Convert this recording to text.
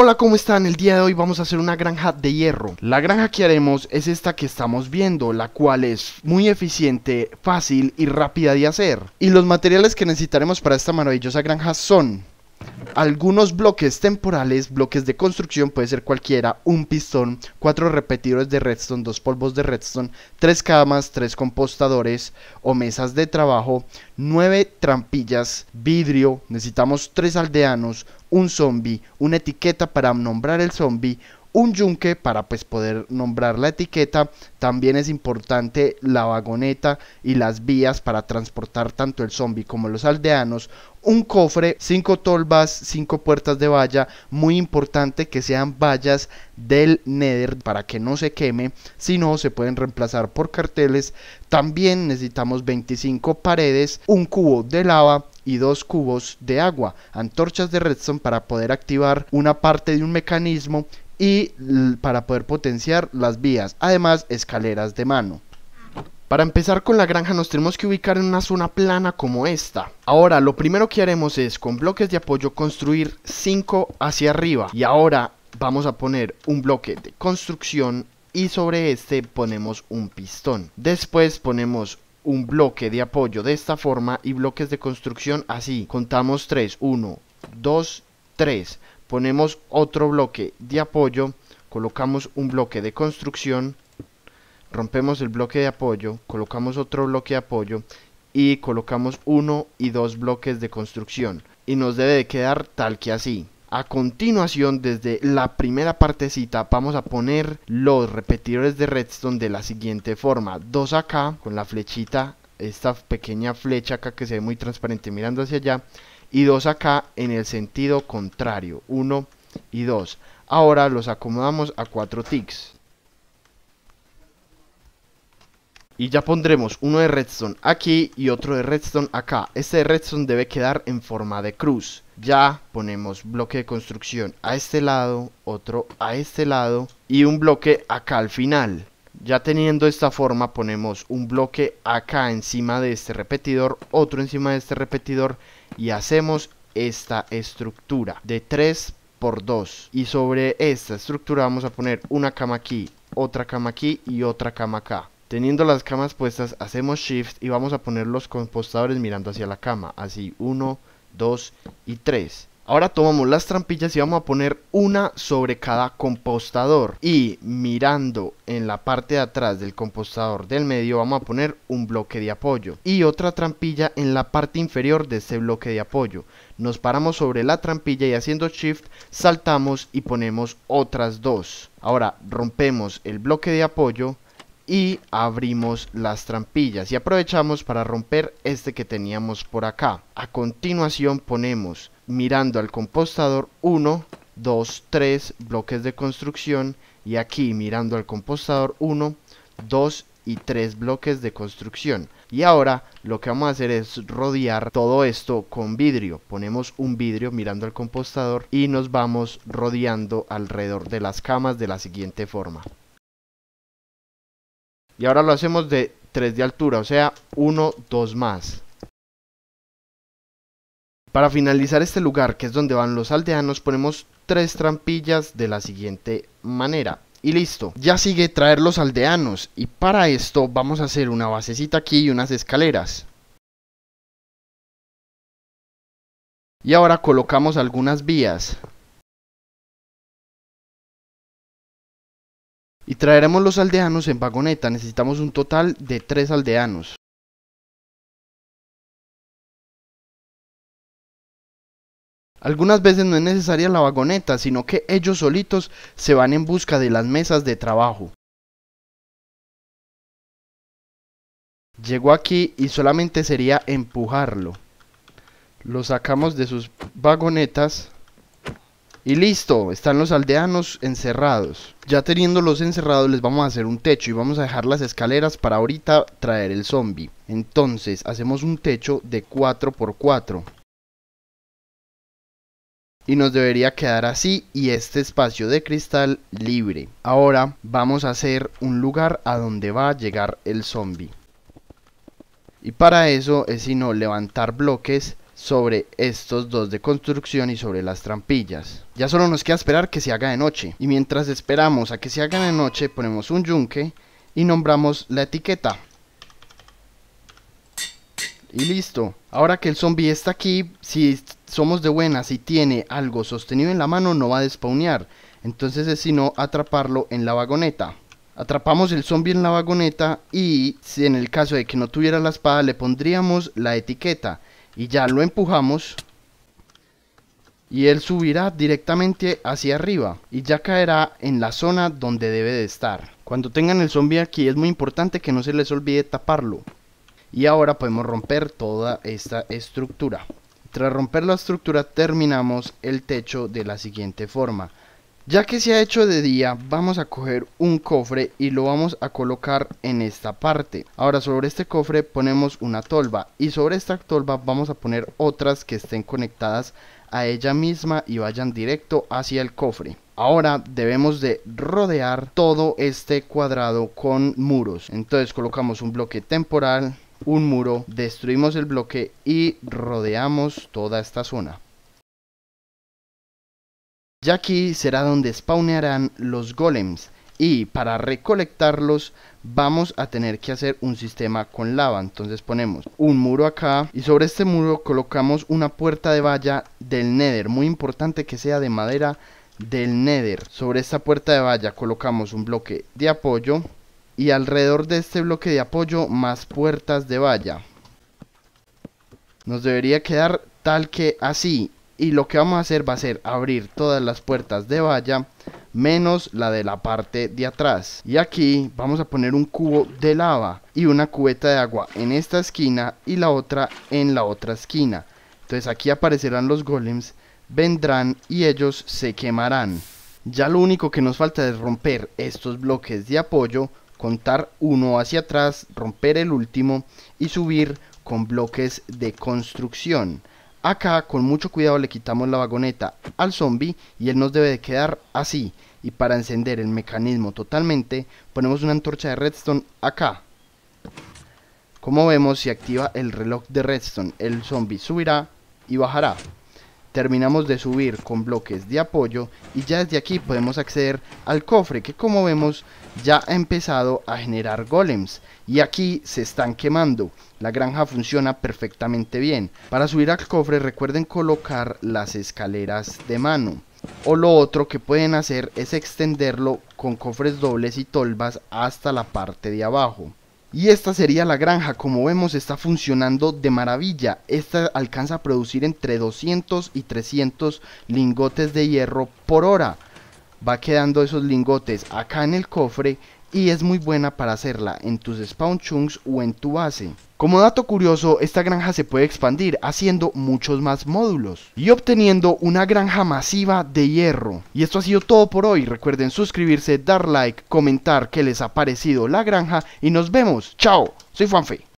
Hola, ¿cómo están? El día de hoy vamos a hacer una granja de hierro. La granja que haremos es esta que estamos viendo, la cual es muy eficiente, fácil y rápida de hacer. Y los materiales que necesitaremos para esta maravillosa granja son algunos bloques temporales, bloques de construcción, puede ser cualquiera, un pistón, cuatro repetidores de redstone, dos polvos de redstone, tres camas, tres compostadores o mesas de trabajo, nueve trampillas, vidrio, necesitamos tres aldeanos, un zombie, una etiqueta para nombrar el zombie, un yunque para pues poder nombrar la etiqueta. También es importante la vagoneta y las vías para transportar tanto el zombie como los aldeanos. Un cofre, cinco tolvas, cinco puertas de valla. Muy importante que sean vallas del Nether para que no se queme. Si no, se pueden reemplazar por carteles. También necesitamos 25 paredes, un cubo de lava y dos cubos de agua, antorchas de redstone para poder activar una parte de un mecanismo y para poder potenciar las vías, además escaleras de mano. Para empezar con la granja nos tenemos que ubicar en una zona plana como esta. Ahora lo primero que haremos es con bloques de apoyo construir 5 hacia arriba y ahora vamos a poner un bloque de construcción y sobre este ponemos un pistón. Después ponemos un bloque de apoyo de esta forma y bloques de construcción así. Contamos 3, 1, 2, 3 ponemos otro bloque de apoyo, colocamos un bloque de construcción, rompemos el bloque de apoyo, colocamos otro bloque de apoyo y colocamos uno y dos bloques de construcción y nos debe de quedar tal que así. A continuación, desde la primera partecita, vamos a poner los repetidores de redstone de la siguiente forma. Dos acá, con la flechita, esta pequeña flecha acá que se ve muy transparente mirando hacia allá y dos acá en el sentido contrario, 1 y 2. Ahora los acomodamos a 4 ticks. Y ya pondremos uno de redstone aquí y otro de redstone acá. Este de redstone debe quedar en forma de cruz. Ya ponemos bloque de construcción a este lado, otro a este lado y un bloque acá al final. Ya teniendo esta forma ponemos un bloque acá encima de este repetidor, otro encima de este repetidor y hacemos esta estructura de 3 por 2 y sobre esta estructura vamos a poner una cama aquí, otra cama aquí y otra cama acá. Teniendo las camas puestas hacemos shift y vamos a poner los compostadores mirando hacia la cama, así 1, 2 y 3. Ahora tomamos las trampillas y vamos a poner una sobre cada compostador. Y mirando en la parte de atrás del compostador del medio vamos a poner un bloque de apoyo. Y otra trampilla en la parte inferior de ese bloque de apoyo. Nos paramos sobre la trampilla y haciendo shift saltamos y ponemos otras dos. Ahora rompemos el bloque de apoyo y abrimos las trampillas y aprovechamos para romper este que teníamos por acá. A continuación ponemos mirando al compostador 1, 2, 3 bloques de construcción y aquí mirando al compostador 1, 2 y 3 bloques de construcción. Y ahora lo que vamos a hacer es rodear todo esto con vidrio. Ponemos un vidrio mirando al compostador y nos vamos rodeando alrededor de las camas de la siguiente forma. Y ahora lo hacemos de 3 de altura, o sea, 1, 2 más. Para finalizar este lugar, que es donde van los aldeanos, ponemos tres trampillas de la siguiente manera. Y listo, ya sigue traer los aldeanos y para esto vamos a hacer una basecita aquí y unas escaleras. Y ahora colocamos algunas vías. Y traeremos los aldeanos en vagoneta, necesitamos un total de tres aldeanos. Algunas veces no es necesaria la vagoneta, sino que ellos solitos se van en busca de las mesas de trabajo. Llegó aquí y solamente sería empujarlo. Lo sacamos de sus vagonetas. Y listo, están los aldeanos encerrados. Ya teniéndolos encerrados les vamos a hacer un techo y vamos a dejar las escaleras para ahorita traer el zombie. Entonces hacemos un techo de 4x4 y nos debería quedar así y este espacio de cristal libre. Ahora vamos a hacer un lugar a donde va a llegar el zombie. Y para eso es sino levantar bloques sobre estos dos de construcción y sobre las trampillas. Ya solo nos queda esperar que se haga de noche. Y mientras esperamos a que se haga de noche ponemos un yunque y nombramos la etiqueta. Y listo. Ahora que el zombie está aquí, si somos de buena, si tiene algo sostenido en la mano, no va a despawnear. Entonces es sino atraparlo en la vagoneta. Atrapamos el zombie en la vagoneta y si en el caso de que no tuviera la espada le pondríamos la etiqueta. Y ya lo empujamos y él subirá directamente hacia arriba y ya caerá en la zona donde debe de estar. Cuando tengan el zombie aquí es muy importante que no se les olvide taparlo. Y ahora podemos romper toda esta estructura. Tras romper la estructura terminamos el techo de la siguiente forma. Ya que se ha hecho de día, vamos a coger un cofre y lo vamos a colocar en esta parte. Ahora sobre este cofre ponemos una tolva y sobre esta tolva vamos a poner otras que estén conectadas a ella misma y vayan directo hacia el cofre. Ahora debemos de rodear todo este cuadrado con muros. Entonces colocamos un bloque temporal, un muro, destruimos el bloque y rodeamos toda esta zona. Ya aquí será donde spawnearán los golems y para recolectarlos vamos a tener que hacer un sistema con lava. Entonces ponemos un muro acá y sobre este muro colocamos una puerta de valla del nether. Muy importante que sea de madera del nether. Sobre esta puerta de valla colocamos un bloque de apoyo y alrededor de este bloque de apoyo más puertas de valla. Nos debería quedar tal que así y lo que vamos a hacer va a ser abrir todas las puertas de valla menos la de la parte de atrás y aquí vamos a poner un cubo de lava y una cubeta de agua en esta esquina y la otra en la otra esquina entonces aquí aparecerán los golems vendrán y ellos se quemarán ya lo único que nos falta es romper estos bloques de apoyo contar uno hacia atrás, romper el último y subir con bloques de construcción. Acá con mucho cuidado le quitamos la vagoneta al zombie y él nos debe de quedar así. Y para encender el mecanismo totalmente ponemos una antorcha de redstone acá. Como vemos si activa el reloj de redstone, el zombie subirá y bajará. Terminamos de subir con bloques de apoyo y ya desde aquí podemos acceder al cofre que como vemos ya ha empezado a generar golems y aquí se están quemando. La granja funciona perfectamente bien. Para subir al cofre recuerden colocar las escaleras de mano. O lo otro que pueden hacer es extenderlo con cofres dobles y tolvas hasta la parte de abajo. Y esta sería la granja, como vemos está funcionando de maravilla. Esta alcanza a producir entre 200 y 300 lingotes de hierro por hora. Va quedando esos lingotes acá en el cofre y es muy buena para hacerla en tus spawn chunks o en tu base. Como dato curioso, esta granja se puede expandir haciendo muchos más módulos y obteniendo una granja masiva de hierro. Y esto ha sido todo por hoy, recuerden suscribirse, dar like, comentar qué les ha parecido la granja y nos vemos. Chao, soy Fanfe.